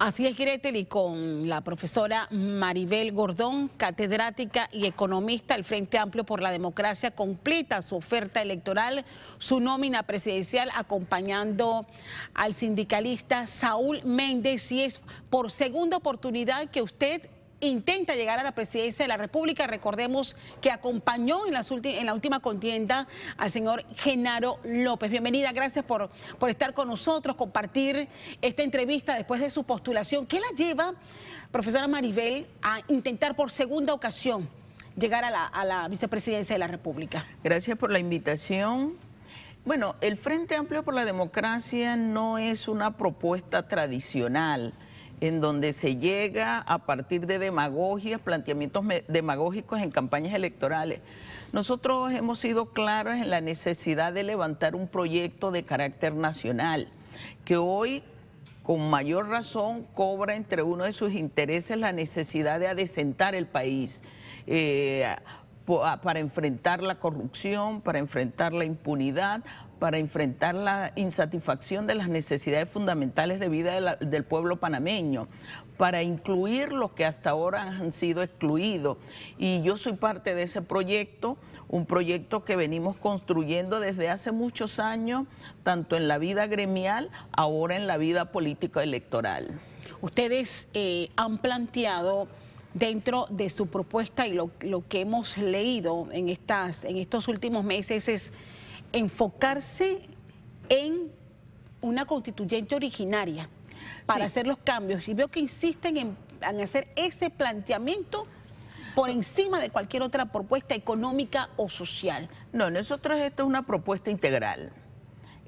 Así es, Gretel, y con la profesora Maribel Gordón, catedrática y economista, el Frente Amplio por la Democracia completa su oferta electoral, su nómina presidencial, acompañando al sindicalista Saúl Méndez. Y es por segunda oportunidad que usted intenta llegar a la presidencia de la República. Recordemos que acompañó en, la última contienda al señor Genaro López. Bienvenida, gracias por, estar con nosotros, compartir esta entrevista después de su postulación. ¿Qué la lleva, profesora Maribel, a intentar por segunda ocasión llegar a la vicepresidencia de la República? Gracias por la invitación. Bueno, el Frente Amplio por la Democracia no es una propuesta tradicional en donde se llega a partir de demagogias, planteamientos demagógicos en campañas electorales. Nosotros hemos sido claros en la necesidad de levantar un proyecto de carácter nacional, que hoy con mayor razón cobra entre uno de sus intereses la necesidad de adecentar el país. Eh, para enfrentar la corrupción, para enfrentar la impunidad, para enfrentar la insatisfacción de las necesidades fundamentales de vida del pueblo panameño, para incluir los que hasta ahora han sido excluidos. Y yo soy parte de ese proyecto, un proyecto que venimos construyendo desde hace muchos años, tanto en la vida gremial, ahora en la vida política electoral. Ustedes eh, han planteado dentro de su propuesta y lo, lo que hemos leído en, estas, en estos últimos meses es enfocarse en una constituyente originaria para hacer los cambios. Y veo que insisten en, en hacer ese planteamiento por encima de cualquier otra propuesta económica o social. No, nosotros esto es una propuesta integral.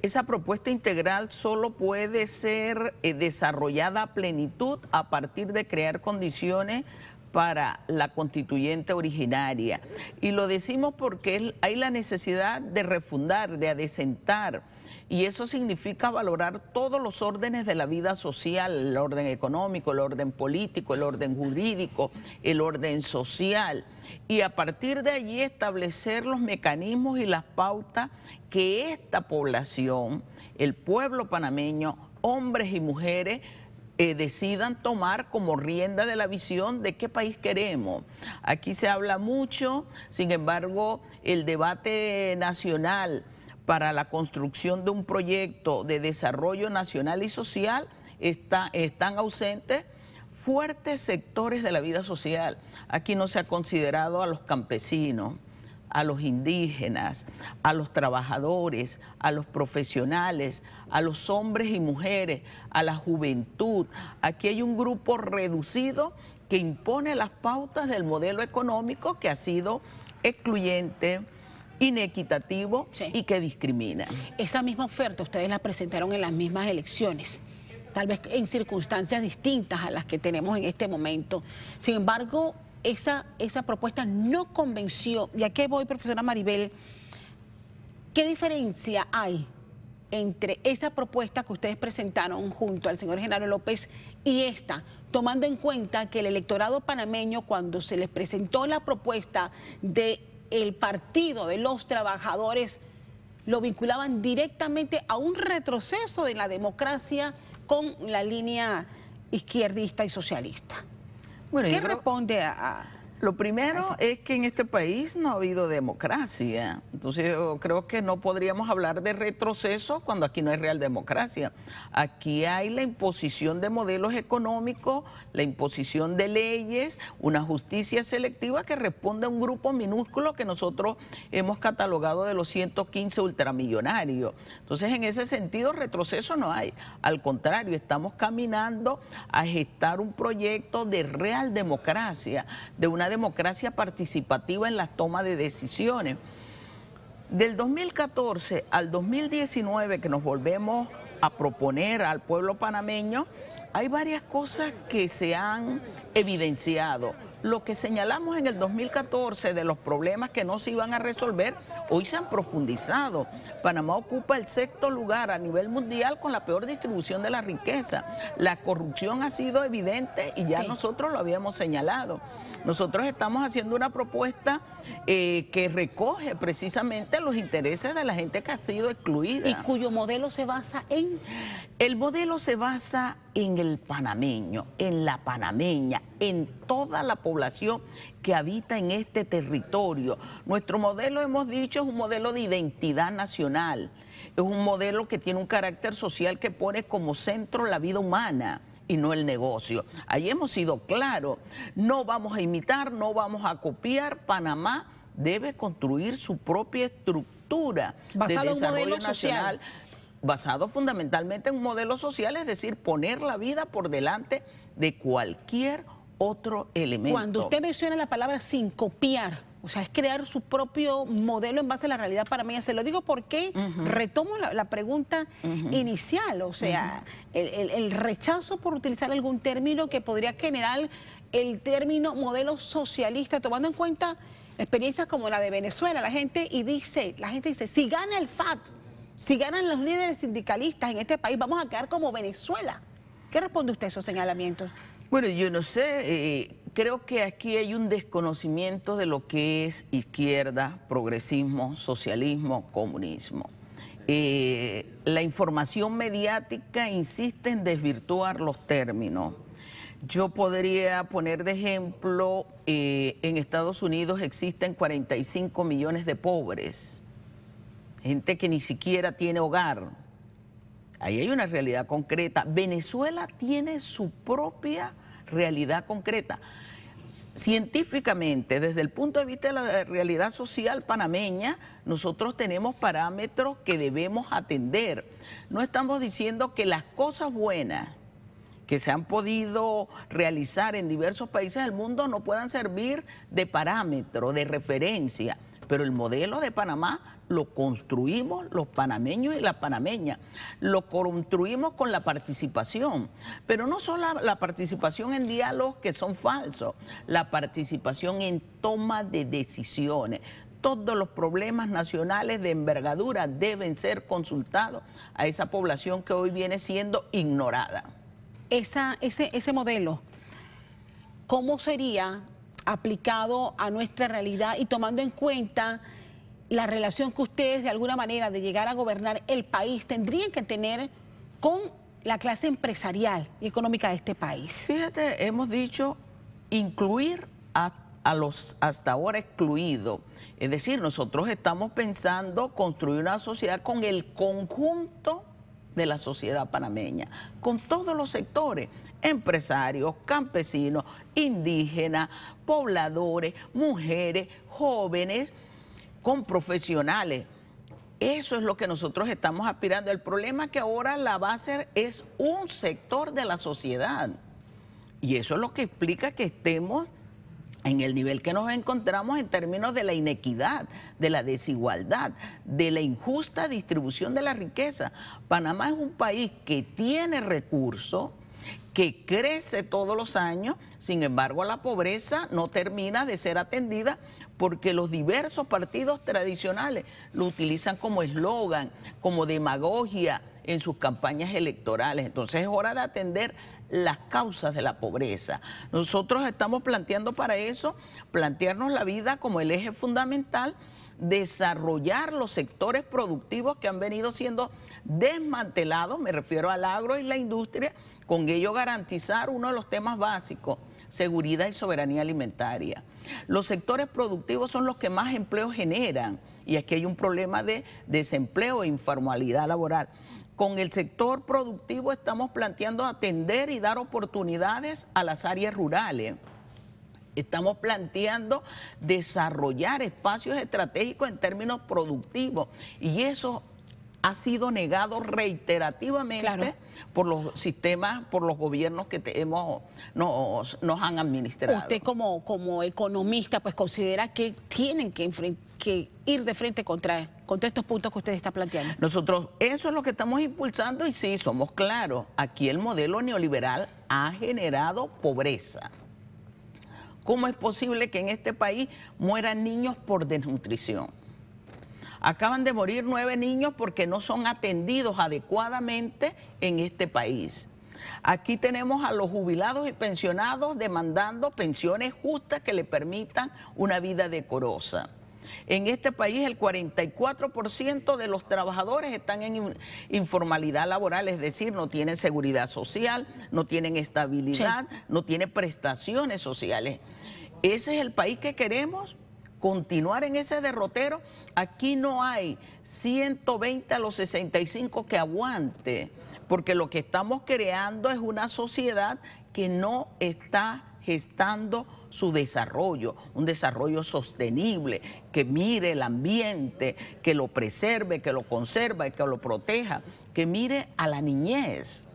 Esa propuesta integral solo puede ser eh, desarrollada a plenitud a partir de crear condiciones para la constituyente originaria. Y lo decimos porque hay la necesidad de refundar, de adecentar, y eso significa valorar todos los órdenes de la vida social, el orden económico, el orden político, el orden jurídico, el orden social, y a partir de allí establecer los mecanismos y las pautas que esta población, el pueblo panameño, hombres y mujeres, eh, decidan tomar como rienda de la visión de qué país queremos. Aquí se habla mucho, sin embargo, el debate nacional para la construcción de un proyecto de desarrollo nacional y social está, están ausentes fuertes sectores de la vida social. Aquí no se ha considerado a los campesinos, a los indígenas, a los trabajadores, a los profesionales, a los hombres y mujeres, a la juventud. Aquí hay un grupo reducido que impone las pautas del modelo económico que ha sido excluyente, inequitativo y que discrimina. Esa misma oferta ustedes la presentaron en las mismas elecciones, tal vez en circunstancias distintas a las que tenemos en este momento. Sin embargo, esa, propuesta no convenció. ¿Y a voy, profesora Maribel? ¿Qué diferencia hay entre esa propuesta que ustedes presentaron junto al señor Genaro López y esta, tomando en cuenta que el electorado panameño, cuando se les presentó la propuesta del Partido de los Trabajadores, lo vinculaban directamente a un retroceso de la democracia con la línea izquierdista y socialista? Bueno, ¿Qué creo... responde a, Lo primero es que en este país no ha habido democracia. Entonces yo creo que no podríamos hablar de retroceso cuando aquí no hay real democracia. Aquí hay la imposición de modelos económicos, la imposición de leyes, una justicia selectiva que responde a un grupo minúsculo que nosotros hemos catalogado de los 115 ultramillonarios. Entonces en ese sentido retroceso no hay. Al contrario, estamos caminando a gestar un proyecto de real democracia, de una democracia participativa en la toma de decisiones. Del 2014 al 2019 que nos volvemos a proponer al pueblo panameño, hay varias cosas que se han evidenciado. Lo que señalamos en el 2014 de los problemas que no se iban a resolver Hoy se han profundizado. Panamá ocupa el sexto lugar a nivel mundial con la peor distribución de la riqueza. La corrupción ha sido evidente y ya nosotros lo habíamos señalado. Nosotros estamos haciendo una propuesta eh, que recoge precisamente los intereses de la gente que ha sido excluida. ¿Y cuyo modelo se basa en? El modelo se basa en el panameño, en la panameña, en toda la población que habita en este territorio. Nuestro modelo, hemos dicho, es un modelo de identidad nacional, es un modelo que tiene un carácter social que pone como centro la vida humana y no el negocio. Ahí hemos sido claros, no vamos a imitar, no vamos a copiar, Panamá debe construir su propia estructura de desarrollo nacional basado fundamentalmente en un modelo social, es decir, poner la vida por delante de cualquier otro elemento. Cuando usted menciona la palabra sin copiar, o sea, es crear su propio modelo en base a la realidad para mí. Se lo digo porque retomo la, pregunta inicial, o sea, el, rechazo por utilizar algún término que podría generar el término modelo socialista, tomando en cuenta experiencias como la de Venezuela, la gente y dice, la gente dice, si gana el FAT, si ganan los líderes sindicalistas en este país, vamos a quedar como Venezuela. ¿Qué responde usted a esos señalamientos? Bueno, yo no sé, eh, creo que aquí hay un desconocimiento de lo que es izquierda, progresismo, socialismo, comunismo. Eh, la información mediática insiste en desvirtuar los términos. Yo podría poner de ejemplo, eh, en Estados Unidos existen 45 millones de pobres gente que ni siquiera tiene hogar. Ahí hay una realidad concreta. Venezuela tiene su propia realidad concreta. Científicamente, desde el punto de vista de la realidad social panameña, nosotros tenemos parámetros que debemos atender. No estamos diciendo que las cosas buenas que se han podido realizar en diversos países del mundo no puedan servir de parámetro, de referencia pero el modelo de Panamá lo construimos los panameños y las panameñas, lo construimos con la participación, pero no solo la, participación en diálogos que son falsos, la participación en toma de decisiones. Todos los problemas nacionales de envergadura deben ser consultados a esa población que hoy viene siendo ignorada. ese, ese modelo, ¿cómo sería aplicado a nuestra realidad y tomando en cuenta la relación que ustedes de alguna manera de llegar a gobernar el país tendrían que tener con la clase empresarial y económica de este país. Fíjate, hemos dicho incluir a, los hasta ahora excluidos. Es decir, nosotros estamos pensando construir una sociedad con el conjunto de la sociedad panameña, con todos los sectores, empresarios, campesinos, indígenas, pobladores, mujeres, jóvenes, con profesionales. Eso es lo que nosotros estamos aspirando. El problema es que ahora la base es un sector de la sociedad. Y eso es lo que explica que estemos en el nivel que nos encontramos en términos de la inequidad, de la desigualdad, de la injusta distribución de la riqueza. Panamá es un país que tiene recursos, que crece todos los años, sin embargo la pobreza no termina de ser atendida porque los diversos partidos tradicionales lo utilizan como eslogan, como demagogia en sus campañas electorales. Entonces es hora de atender las causas de la pobreza. Nosotros estamos planteando para eso, plantearnos la vida como el eje fundamental, desarrollar los sectores productivos que han venido siendo desmantelados, me refiero al agro y la industria, con ello garantizar uno de los temas básicos, seguridad y soberanía alimentaria. Los sectores productivos son los que más empleo generan y es que hay un problema de desempleo e informalidad laboral. Con el sector productivo estamos planteando atender y dar oportunidades a las áreas rurales. Estamos planteando desarrollar espacios estratégicos en términos productivos y eso ha sido negado reiterativamente por los sistemas, por los gobiernos que hemos, nos, han administrado. Usted como, como economista pues considera que tienen que, que ir de frente contra, contra estos puntos que usted está planteando. Nosotros eso es lo que estamos impulsando y sí, somos claros, aquí el modelo neoliberal ha generado pobreza. ¿Cómo es posible que en este país mueran niños por desnutrición? Acaban de morir nueve niños porque no son atendidos adecuadamente en este país. Aquí tenemos a los jubilados y pensionados demandando pensiones justas que le permitan una vida decorosa. En este país el 44% de los trabajadores están en informalidad laboral, es decir, no tienen seguridad social, no tienen estabilidad, no tienen prestaciones sociales. ¿Ese es el país que queremos? continuar en ese derrotero, aquí no hay 120 a los 65 que aguante, porque lo que estamos creando es una sociedad que no está gestando su desarrollo, un desarrollo sostenible, que mire el ambiente, que lo preserve, que lo conserva y que lo proteja, que mire a la niñez.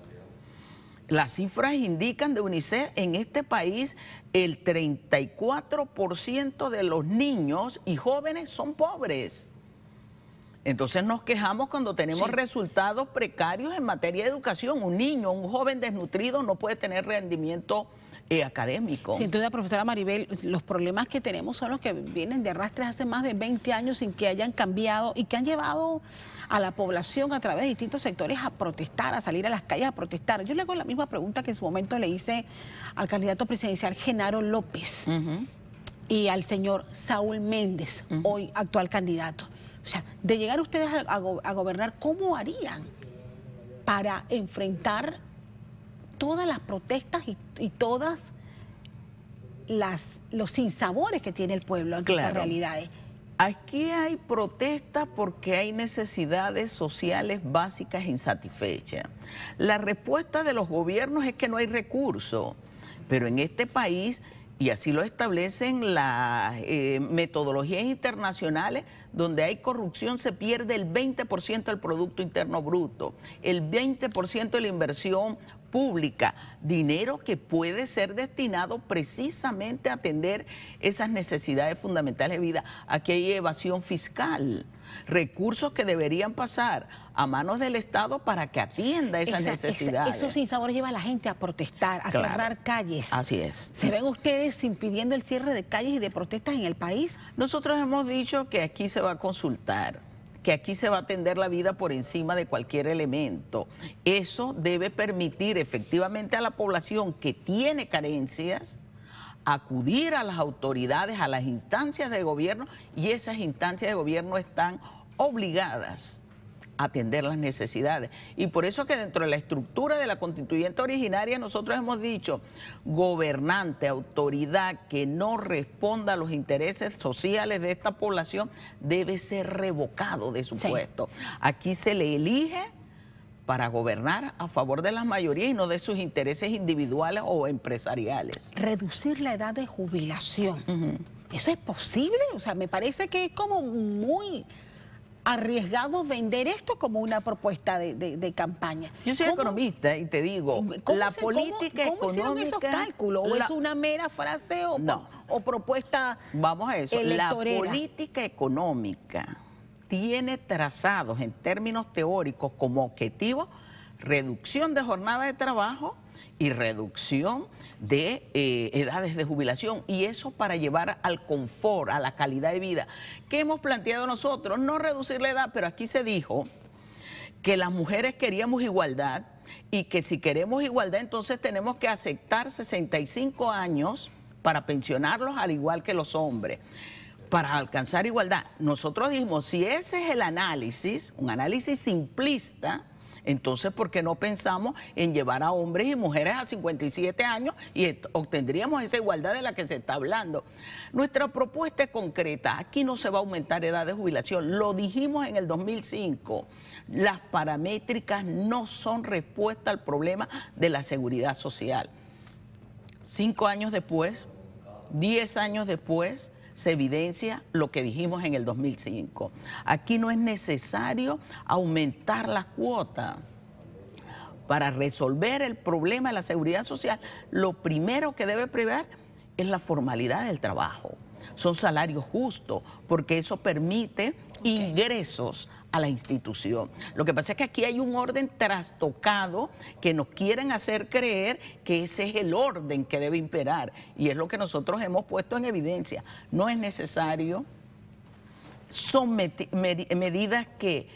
Las cifras indican de UNICEF en este país el 34% de los niños y jóvenes son pobres. Entonces nos quejamos cuando tenemos resultados precarios en materia de educación. Un niño, un joven desnutrido no puede tener rendimiento eh, académico. Entonces, profesora Maribel, los problemas que tenemos son los que vienen de arrastres hace más de 20 años sin que hayan cambiado y que han llevado a la población a través de distintos sectores a protestar, a salir a las calles a protestar. Yo le hago la misma pregunta que en su momento le hice al candidato presidencial Genaro López y al señor Saúl Méndez, hoy actual candidato. O sea, de llegar ustedes a, a gobernar, ¿cómo harían para enfrentar todas las protestas y, y todas las los sinsabores que tiene el pueblo en estas realidades. Aquí hay protestas porque hay necesidades sociales básicas insatisfechas. La respuesta de los gobiernos es que no hay recursos, pero en este país, y así lo establecen las eh, metodologías internacionales, donde hay corrupción se pierde el 20% del Producto Interno Bruto, el 20% de la inversión pública, dinero que puede ser destinado precisamente a atender esas necesidades fundamentales de vida. Aquí hay evasión fiscal, recursos que deberían pasar a manos del Estado para que atienda esas necesidades. Eso sin sabor lleva a la gente a protestar, a cerrar calles. Así es. ¿Se ven ustedes impidiendo el cierre de calles y de protestas en el país? Nosotros hemos dicho que aquí se va a consultar que aquí se va a atender la vida por encima de cualquier elemento. Eso debe permitir efectivamente a la población que tiene carencias acudir a las autoridades, a las instancias de gobierno, y esas instancias de gobierno están obligadas atender las necesidades. Y por eso que dentro de la estructura de la constituyente originaria nosotros hemos dicho gobernante, autoridad que no responda a los intereses sociales de esta población debe ser revocado de su puesto. Aquí se le elige para gobernar a favor de las mayorías y no de sus intereses individuales o empresariales. Reducir la edad de jubilación. ¿Eso es posible? O sea, me parece que es como muy arriesgado vender esto como una propuesta de, campaña. Yo soy economista y te digo, la política económica... cómo económica... esos cálculos? ¿O es una mera frase o, o, propuesta Vamos a eso, la política económica tiene trazados en términos teóricos como objetivo reducción de jornada de trabajo y reducción de eh, edades de jubilación y eso para llevar al confort, a la calidad de vida. ¿Qué hemos planteado nosotros? No reducir la edad, pero aquí se dijo que las mujeres queríamos igualdad y que si queremos igualdad entonces tenemos que aceptar 65 años para pensionarlos al igual que los hombres para alcanzar igualdad. Nosotros dijimos, si ese es el análisis, un análisis simplista, entonces, ¿por qué no pensamos en llevar a hombres y mujeres a 57 años y obtendríamos esa igualdad de la que se está hablando? Nuestra propuesta es concreta. Aquí no se va a aumentar edad de jubilación. Lo dijimos en el 2005. Las paramétricas no son respuesta al problema de la seguridad social. Cinco años después, diez años después, se evidencia lo que dijimos en el 2005. Aquí no es necesario aumentar la cuota Para resolver el problema de la seguridad social, lo primero que debe prever es la formalidad del trabajo. Son salarios justos, porque eso permite ingresos a la institución. Lo que pasa es que aquí hay un orden trastocado que nos quieren hacer creer que ese es el orden que debe imperar y es lo que nosotros hemos puesto en evidencia. No es necesario, son medidas que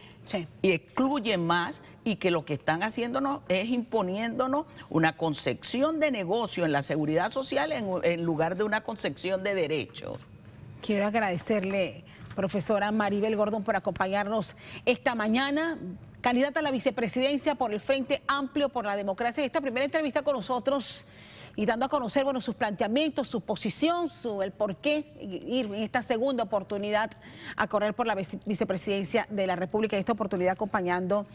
excluyen más y que lo que están haciéndonos es imponiéndonos una concepción de negocio en la seguridad social en, en lugar de una concepción de derechos. Quiero agradecerle profesora Maribel Gordon, por acompañarnos esta mañana. Candidata a la vicepresidencia por el Frente Amplio por la Democracia. esta primera entrevista con nosotros y dando a conocer bueno, sus planteamientos, su posición, su, el por qué ir en esta segunda oportunidad a correr por la vicepresidencia de la República. Esta oportunidad acompañando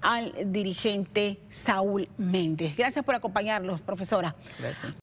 al dirigente Saúl Méndez. Gracias por acompañarnos, profesora. Gracias.